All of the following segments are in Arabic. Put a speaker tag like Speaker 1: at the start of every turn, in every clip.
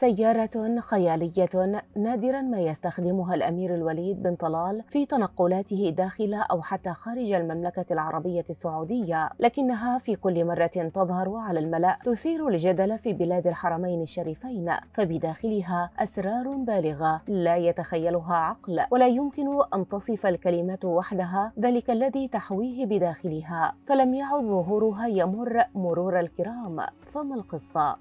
Speaker 1: سيارة خيالية نادرا ما يستخدمها الأمير الوليد بن طلال في تنقلاته داخل أو حتى خارج المملكة العربية السعودية لكنها في كل مرة تظهر على الملأ تثير الجدل في بلاد الحرمين الشريفين فبداخلها أسرار بالغة لا يتخيلها عقل ولا يمكن أن تصف الكلمات وحدها ذلك الذي تحويه بداخلها فلم يعد ظهورها يمر مرور الكرام فما القصة؟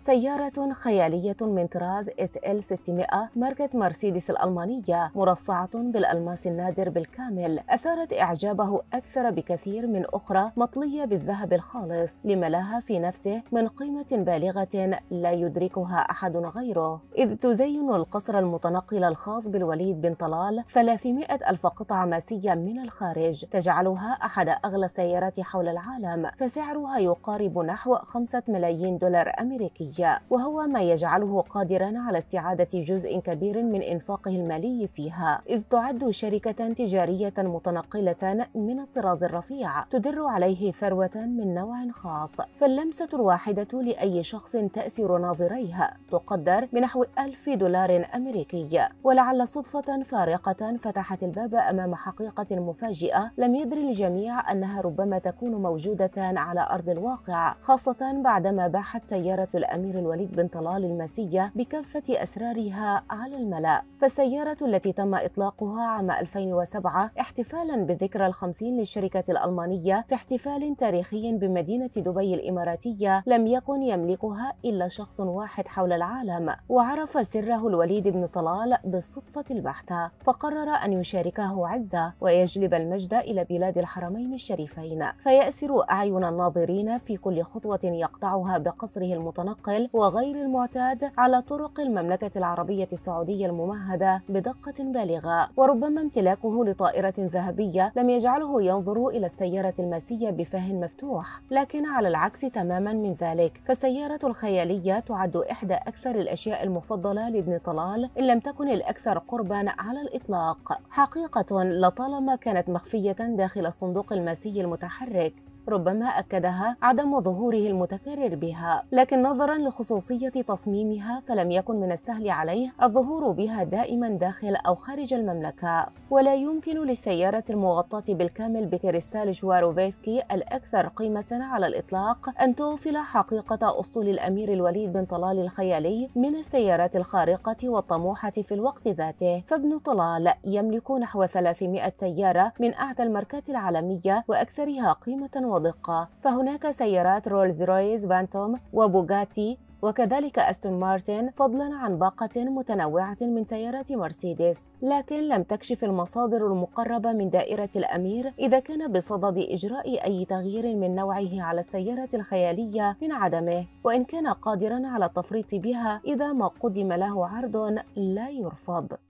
Speaker 1: سيارة خيالية من طراز اس ال 600 ماركة مرسيدس الألمانية مرصعة بالألماس النادر بالكامل أثارت إعجابه أكثر بكثير من أخرى مطلية بالذهب الخالص لملاها في نفسه من قيمة بالغة لا يدركها أحد غيره إذ تزين القصر المتنقل الخاص بالوليد بن طلال 300 ألف قطعة ماسية من الخارج تجعلها أحد أغلى السيارات حول العالم فسعرها يقارب نحو 5 ملايين دولار أمريكي الدولية وهو ما يجعله قادرا على استعادة جزء كبير من إنفاقه المالي فيها إذ تعد شركة تجارية متنقلة من الطراز الرفيع تدر عليه ثروة من نوع خاص فاللمسة الواحدة لأي شخص تأسر ناظريها تقدر بنحو ألف دولار أمريكي ولعل صدفة فارقة فتحت الباب أمام حقيقة مفاجئة لم يدر الجميع أنها ربما تكون موجودة على أرض الواقع خاصة بعدما باحت سيارة الأمريكية الأمير الوليد بن طلال الماسية بكافة أسرارها على الملأ فالسيارة التي تم إطلاقها عام 2007 احتفالا بالذكرى الخمسين للشركة الألمانية في احتفال تاريخي بمدينة دبي الإماراتية لم يكن يملكها إلا شخص واحد حول العالم وعرف سره الوليد بن طلال بالصدفة البحتة فقرر أن يشاركه عزة ويجلب المجد إلى بلاد الحرمين الشريفين فيأسر أعين الناظرين في كل خطوة يقطعها بقصره المتنقل الناقل وغير المعتاد على طرق المملكة العربية السعودية الممهدة بدقة بالغة وربما امتلاكه لطائرة ذهبية لم يجعله ينظر إلى السيارة الماسية بفه مفتوح لكن على العكس تماما من ذلك فالسيارة الخيالية تعد إحدى أكثر الأشياء المفضلة لابن طلال إن لم تكن الأكثر قربا على الإطلاق حقيقة لطالما كانت مخفية داخل الصندوق الماسي المتحرك ربما أكدها عدم ظهوره المتكرر بها لكن نظرا لخصوصية تصميمها فلم يكن من السهل عليه الظهور بها دائما داخل أو خارج المملكة ولا يمكن للسيارة المغطاة بالكامل بكريستال جواروفيسكي الأكثر قيمة على الإطلاق أن توفل حقيقة أسطول الأمير الوليد بن طلال الخيالي من السيارات الخارقة والطموحة في الوقت ذاته فابن طلال يملك نحو 300 سيارة من أعلى الماركات العالمية وأكثرها قيمة ودقة فهناك سيارات رولز رويز فانتوم وبوغاتي وكذلك أستون مارتن فضلا عن باقة متنوعة من سيارات مرسيدس لكن لم تكشف المصادر المقربة من دائرة الأمير إذا كان بصدد إجراء أي تغيير من نوعه على السيارة الخيالية من عدمه وإن كان قادرا على التفريط بها إذا ما قدم له عرض لا يرفض